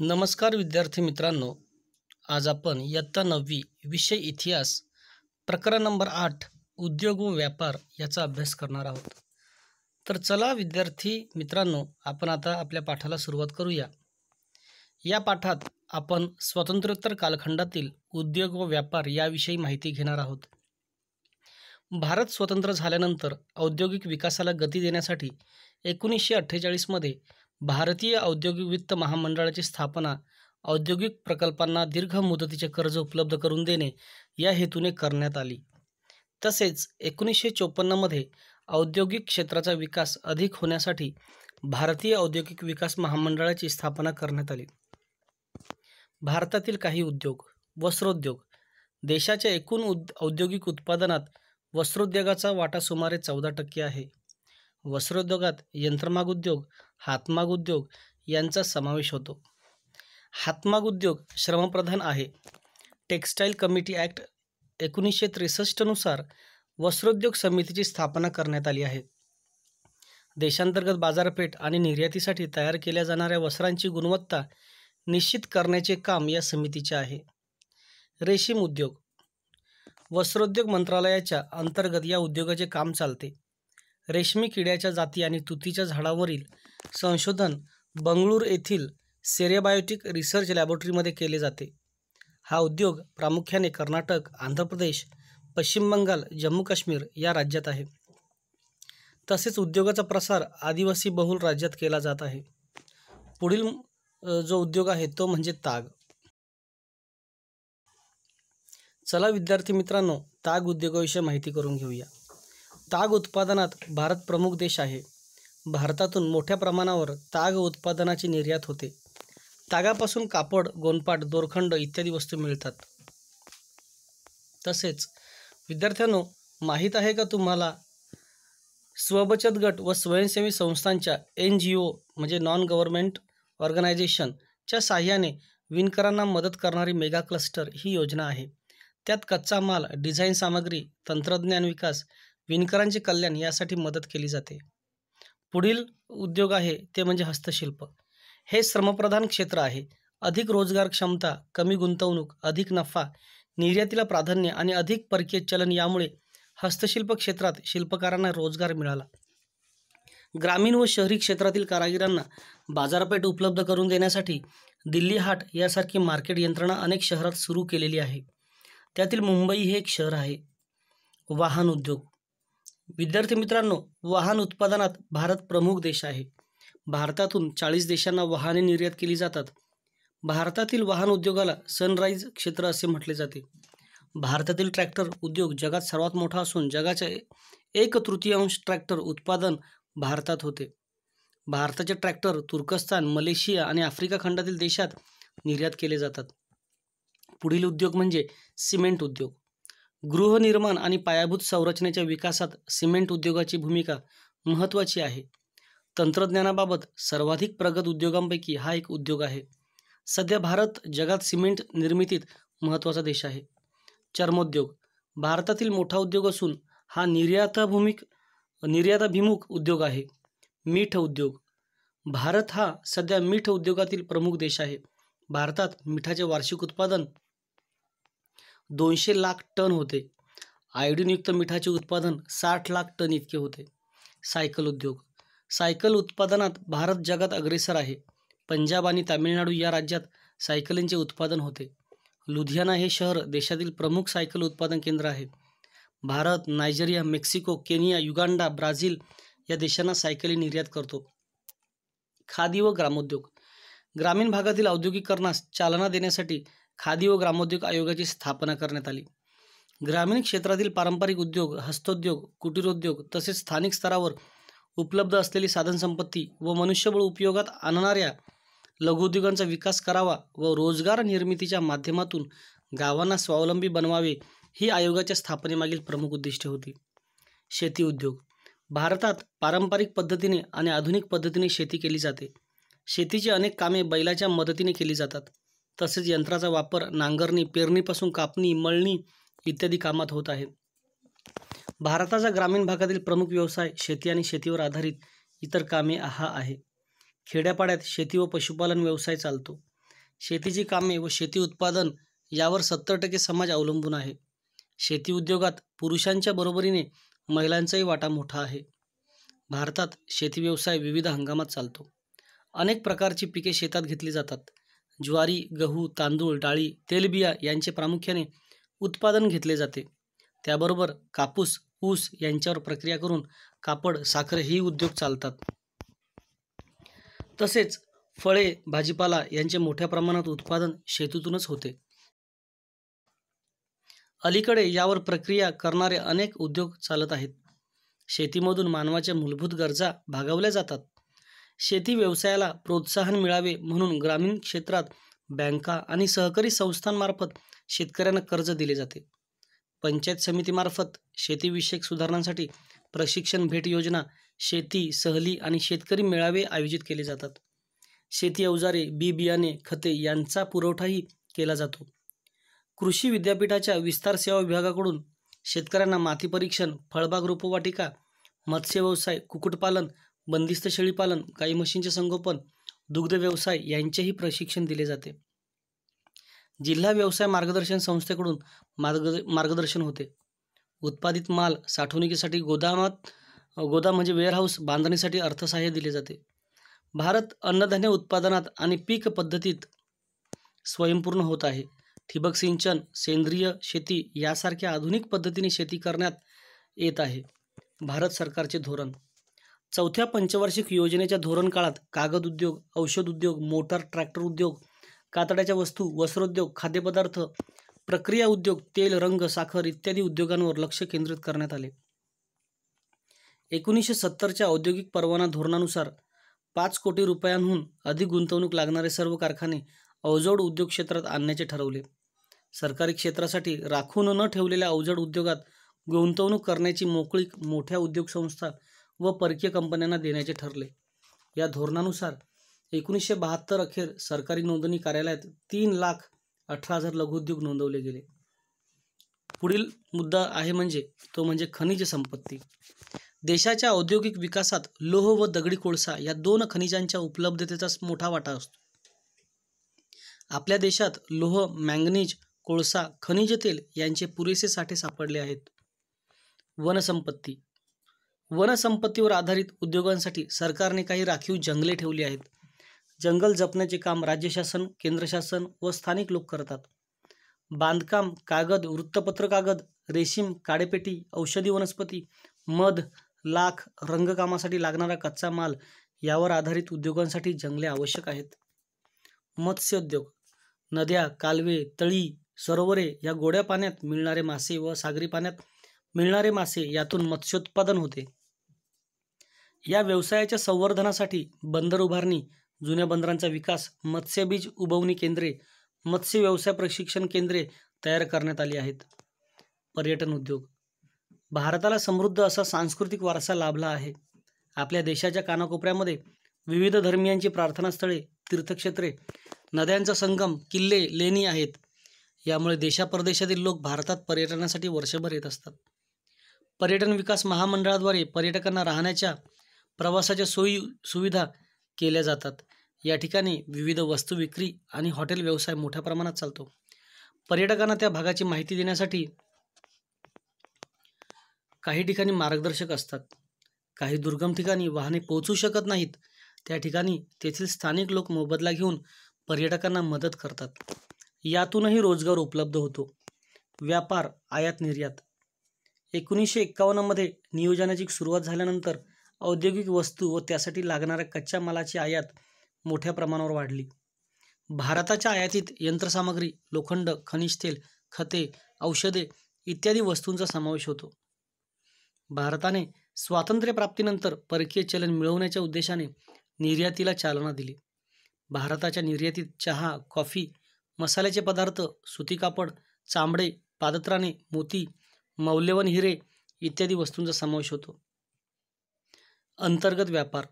नमस्कार विद्यार्थी मित्रांनो आज आपण इयत्ता नववी विषय इतिहास प्रकरण नंबर आठ उद्योग व व्यापार याचा अभ्यास करणार आहोत तर चला विद्यार्थी मित्रांनो आपण आता आपल्या पाठाला सुरुवात करूया या पाठात आपण स्वातंत्र्योत्तर कालखंडातील उद्योग व व्यापार याविषयी माहिती घेणार आहोत भारत स्वतंत्र झाल्यानंतर औद्योगिक विकासाला गती देण्यासाठी एकोणीसशे अठ्ठेचाळीसमध्ये भारतीय औद्योगिक वित्त महामंडळाची स्थापना औद्योगिक प्रकल्पांना दीर्घ मुदतीचे कर्ज उपलब्ध करून देणे या हेतूने करण्यात आली तसेच एकोणीसशे चोपन्नमध्ये औद्योगिक क्षेत्राचा विकास अधिक होण्यासाठी भारतीय औद्योगिक विकास महामंडळाची स्थापना करण्यात आली भारतातील काही उद्योग वस्त्रोद्योग देशाच्या एकूण उद् औद्योगिक उत्पादनात वस्त्रोद्योगाचा वाटा सुमारे चौदा टक्के आहे वस्त्रोद्योगात यंत्रमाग उद्योग हातमाग उद्योग यांचा समावेश होतो हातमाग उद्योग श्रमप्रधान आहे टेक्स्टाईल कमिटी ॲक्ट एकोणीसशे त्रेसष्टनुसार वस्त्रोद्योग समितीची स्थापना करण्यात आली आहे देशांतर्गत बाजारपेठ आणि निर्यातीसाठी तयार केल्या जाणाऱ्या वस्त्रांची गुणवत्ता निश्चित करण्याचे काम या समितीचे आहे रेशीम उद्योग वस्त्रोद्योग मंत्रालयाच्या अंतर्गत या उद्योगाचे काम चालते रेशमी किड्याच्या जाती आणि तुतीच्या झाडावरील संशोधन बंगळूर येथील सेरेबायोटिक रिसर्च लॅबोरेटरीमध्ये केले जाते हा उद्योग प्रामुख्याने कर्नाटक आंध्र प्रदेश पश्चिम बंगाल जम्मू काश्मीर या राज्यात आहे तसेच उद्योगाचा प्रसार आदिवासी बहुल राज्यात केला जात आहे पुढील जो उद्योग आहे तो म्हणजे ताग चला विद्यार्थी मित्रांनो ताग उद्योगाविषयी माहिती करून घेऊया ताग उत्पादनात भारत प्रमुख देश आहे भारतातून मोठ्या प्रमाणावर ताग उत्पादनाची निर्यात होते तागापासून कापड गोनपाट दोरखंड इत्यादी वस्तू मिळतात तसेच विद्यार्थ्यांनो माहीत आहे का तुम्हाला स्वबचत गट व स्वयंसेवी संस्थांच्या एन जी ओ म्हणजे नॉन गव्हर्नमेंट ऑर्गनायझेशनच्या साह्याने विणकरांना मदत करणारी मेगा क्लस्टर ही योजना आहे त्यात कच्चा माल डिझाईन सामग्री तंत्रज्ञान विकास विणकरांचे कल्याण यासाठी मदत केली जाते पुढील उद्योग आहे ते म्हणजे हस्तशिल्प हे श्रमप्रधान क्षेत्र आहे अधिक रोजगार क्षमता कमी गुंतवणूक अधिक नफा निर्यातीला प्राधान्य आणि अधिक परकीय चलन यामुळे हस्तशिल्प क्षेत्रात शिल्पकारांना रोजगार मिळाला ग्रामीण व शहरी क्षेत्रातील कारागिरांना बाजारपेठ उपलब्ध करून देण्यासाठी दिल्ली हाट यासारखी मार्केट यंत्रणा अनेक शहरात सुरू केलेली आहे त्यातील मुंबई हे एक शहर आहे वाहन उद्योग विद्यार्थी मित्रांनो वाहन उत्पादनात भारत प्रमुख देश आहे भारतातून चाळीस देशांना वाहने निर्यात केली जातात भारतातील वाहन उद्योगाला सनराईज क्षेत्र असे म्हटले जाते भारतातील ट्रॅक्टर उद्योग जगात सर्वात मोठा असून जगाचे एक तृतीयांश ट्रॅक्टर उत्पादन भारतात होते भारताचे ट्रॅक्टर तुर्कस्तान मलेशिया आणि आफ्रिका खंडातील देशात निर्यात केले जातात पुढील उद्योग म्हणजे सिमेंट उद्योग गृहनिर्माण आणि पायाभूत संरचनेच्या विकासात सिमेंट उद्योगाची भूमिका महत्त्वाची आहे तंत्रज्ञानाबाबत सर्वाधिक प्रगत उद्योगांपैकी हा एक उद्योग आहे सध्या भारत जगात सिमेंट निर्मितीत महत्त्वाचा देश आहे चर्मोद्योग भारतातील मोठा उद्योग असून हा निर्याताभूमिक निर्याताभिमुख उद्योग आहे मीठ उद्योग भारत हा सध्या मीठ उद्योगातील प्रमुख देश आहे भारतात मिठाचे वार्षिक उत्पादन दोनशे लाख टन होते आयोडिनयुक्त मिठाचे उत्पादन साठ लाख टन इतके होते सायकल उद्योग सायकल उत्पादनात भारत जगात अग्रेसर आहे पंजाब आणि तामिळनाडू या राज्यात सायकलींचे उत्पादन होते लुधियाना हे शहर देशातील प्रमुख सायकल उत्पादन केंद्र आहे Bharat Nigeria Mexico Kenya Uganda Brazil या देशांना सायकली निर्यात करतो खादी व ग्रामोद्योग ग्रामीण भागातील औद्योगिकरणास चालना देण्यासाठी खादी व ग्रामोद्योग आयोगाची स्थापना करण्यात आली ग्रामीण क्षेत्रातील पारंपरिक उद्योग हस्तोद्योग कुटीरोद्योग तसेच स्थानिक स्तरावर उपलब्ध असलेली साधनसंपत्ती व मनुष्यबळ उपयोगात आणणाऱ्या लघुउद्योगांचा विकास करावा व रोजगार निर्मितीच्या माध्यमातून गावांना स्वावलंबी बनवावे ही आयोगाच्या स्थापनेमागील प्रमुख उद्दिष्टे होती शेती उद्योग भारतात पारंपरिक पद्धतीने आणि आधुनिक पद्धतीने शेती केली जाते शेतीची अनेक कामे बैलाच्या मदतीने केली जातात तसेच यंत्राचा वापर नांगरणी पेरणीपासून कापणी मळणी इत्यादी कामात होत आहे भारताचा ग्रामीण भागातील प्रमुख व्यवसाय शेती आणि शेतीवर आधारित इतर कामे हा आहे खेड्यापाड्यात शेती व पशुपालन व्यवसाय चालतो शेतीची कामे व शेती उत्पादन यावर सत्तर टक्के समाज अवलंबून आहे शेती उद्योगात पुरुषांच्या बरोबरीने महिलांचाही वाटा मोठा आहे भारतात शेती व्यवसाय विविध हंगामात चालतो अनेक प्रकारची पिके शेतात घेतली जातात ज्वारी गहू तांदूळ डाळी तेलबिया यांचे प्रामुख्याने उत्पादन घेतले जाते त्याबरोबर कापूस ऊस यांच्यावर प्रक्रिया करून कापड साखर ही उद्योग चालतात तसेच फळे भाजीपाला यांचे मोठ्या प्रमाणात उत्पादन शेतीतूनच होते अलीकडे यावर प्रक्रिया करणारे अनेक उद्योग चालत आहेत शेतीमधून मानवाच्या मूलभूत गरजा भागवल्या जातात शेती व्यवसायाला प्रोत्साहन मिळावे म्हणून ग्रामीण क्षेत्रात बँका आणि सहकारी संस्थांमार्फत शेतकऱ्यांना कर्ज दिले जाते पंचायत समितीमार्फत शेतीविषयक सुधारणांसाठी प्रशिक्षण भेट योजना शेती सहली आणि शेतकरी मेळावे आयोजित केले जातात शेती अवजारे बी बियाणे खते यांचा पुरवठाही केला जातो कृषी विद्यापीठाच्या विस्तार सेवा विभागाकडून शेतकऱ्यांना माती परीक्षण फळबाग रोपवाटिका व्यवसाय कुक्कुटपालन बंदिस्त शेळीपालन काही म्हशींचे संगोपन दुग्ध व्यवसाय यांचेही प्रशिक्षण दिले जाते जिल्हा व्यवसाय मार्गदर्शन संस्थेकडून मार्ग मार्गदर्शन होते उत्पादित माल साठवणुकीसाठी गोदामात गोदाम म्हणजे वेअरहाऊस बांधणीसाठी अर्थसहाय्य दिले जाते भारत अन्नधान्य उत्पादनात आणि पीक पद्धतीत स्वयंपूर्ण होत आहे ठिबक सिंचन सेंद्रिय शेती यासारख्या आधुनिक पद्धतीने शेती करण्यात येत आहे भारत सरकारचे धोरण चौथ्या पंचवार्षिक योजनेच्या धोरण काळात कागद उद्योग औषध उद्योग मोटार ट्रॅक्टर उद्योग कातड्याच्या वस्तू वस्त्रोद्योग खाद्यपदार्थ प्रक्रिया उद्योग तेल रंग साखर इत्यादी उद्योगांवर लक्ष केंद्रित करण्यात आले एकोणीसशे सत्तरच्या औद्योगिक परवाना धोरणानुसार पाच कोटी रुपयांहून अधिक गुंतवणूक लागणारे सर्व कारखाने अवजड उद्योग क्षेत्रात आणण्याचे ठरवले सरकारी क्षेत्रासाठी राखून न ठेवलेल्या अवजड उद्योगात गुंतवणूक करण्याची मोकळीक मोठ्या उद्योग संस्था व परकीय कंपन्यांना देण्याचे ठरले या धोरणानुसार एकोणीसशे बहात्तर अखेर सरकारी नोंदणी कार्यालयात तीन लाख अठरा हजार लघुउद्योग नोंदवले गेले पुढील मुद्दा आहे म्हणजे तो म्हणजे खनिज संपत्ती देशाच्या औद्योगिक विकासात लोह व दगडी कोळसा या दोन खनिजांच्या उपलब्धतेचा मोठा वाटा असतो आपल्या देशात लोह मँगनीज कोळसा खनिज तेल यांचे पुरेसे साठे सापडले आहेत वनसंपत्ती वनसंपत्तीवर आधारित उद्योगांसाठी सरकारने काही राखीव जंगले ठेवली आहेत जंगल जपण्याचे काम राज्य शासन केंद्र शासन व स्थानिक लोक करतात बांधकाम कागद वृत्तपत्र कागद रेशीम काडेपेटी औषधी वनस्पती मध लाख रंगकामासाठी लागणारा कच्चा माल यावर आधारित उद्योगांसाठी जंगले आवश्यक आहेत मत्स्योद्योग नद्या कालवे तळी सरोवरे या गोड्या पाण्यात मिळणारे मासे व सागरी पाण्यात मिळणारे मासे यातून मत्स्योत्पादन होते या व्यवसायाच्या संवर्धनासाठी बंदर उभारणी जुन्या बंदरांचा विकास मत्स्यबीज उभवणी केंद्रे मत्स्य व्यवसाय प्रशिक्षण केंद्रे तयार करण्यात आली आहेत पर्यटन उद्योग भारताला समृद्ध असा सांस्कृतिक वारसा लाभला आहे आपल्या देशाच्या कानाकोपऱ्यामध्ये विविध धर्मियांची प्रार्थनास्थळे तीर्थक्षेत्रे नद्यांचा संगम किल्ले लेणी आहेत यामुळे देशापरदेशातील लोक भारतात पर्यटनासाठी वर्षभर येत असतात पर्यटन विकास महामंडळाद्वारे पर्यटकांना राहण्याच्या प्रवासाच्या सोयी सुविधा केल्या जातात या ठिकाणी विविध वस्तू विक्री आणि हॉटेल व्यवसाय मोठ्या प्रमाणात चालतो पर्यटकांना त्या भागाची माहिती देण्यासाठी काही ठिकाणी मार्गदर्शक असतात काही दुर्गम ठिकाणी वाहने पोहोचू शकत नाहीत त्या ठिकाणी तेथील स्थानिक लोक मोबदला घेऊन पर्यटकांना मदत करतात यातूनही रोजगार उपलब्ध होतो व्यापार आयात निर्यात एकोणीसशे एक्कावन्नमध्ये नियोजनाची सुरुवात झाल्यानंतर औद्योगिक वस्तू व त्यासाठी लागणाऱ्या कच्च्या मालाची आयात मोठ्या प्रमाणावर वाढली भारताच्या आयातीत यंत्रसामग्री लोखंड खनिज तेल खते औषधे इत्यादी वस्तूंचा समावेश होतो भारताने स्वातंत्र्यप्राप्तीनंतर परकीय चलन मिळवण्याच्या उद्देशाने निर्यातीला चालना दिली भारताच्या निर्यातीत चहा कॉफी मसाल्याचे पदार्थ सुती कापड चांबडे पादत्राणे मोती मौल्यवान हिरे इत्यादी वस्तूंचा समावेश होतो अंतर्गत व्यापार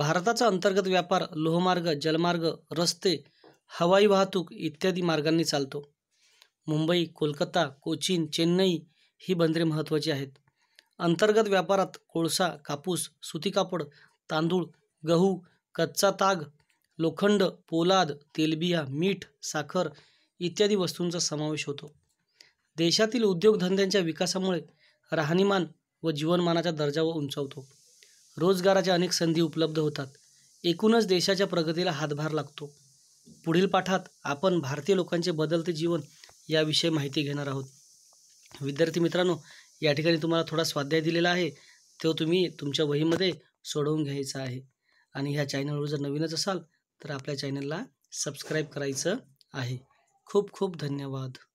भारताचा अंतर्गत व्यापार लोहमार्ग जलमार्ग रस्ते हवाई वाहतूक इत्यादी मार्गांनी चालतो मुंबई कोलकाता कोचीन चेन्नई ही बंदरे महत्त्वाची आहेत अंतर्गत व्यापारात कोळसा कापूस सुती कापड तांदूळ गहू कच्चा ताग लोखंड पोलाद तेलबिया मीठ साखर इत्यादी वस्तूंचा समावेश होतो देशातील उद्योगधंद्यांच्या विकासामुळे राहणीमान व जीवनमानाचा दर्जा व उंचावतो रोजगाराच्या अनेक संधी उपलब्ध होतात एकूणच देशाच्या प्रगतीला हातभार लागतो पुढील पाठात आपण भारतीय लोकांचे बदलते जीवन याविषयी माहिती घेणार आहोत विद्यार्थी मित्रांनो या ठिकाणी तुम्हाला थोडा स्वाध्याय दिलेला आहे तो तुम्ही तुमच्या वहीमध्ये सोडवून घ्यायचा आहे आणि ह्या चॅनलवर जर नवीनच असाल तर आपल्या चॅनलला सबस्क्राईब करायचं आहे खूप खूप धन्यवाद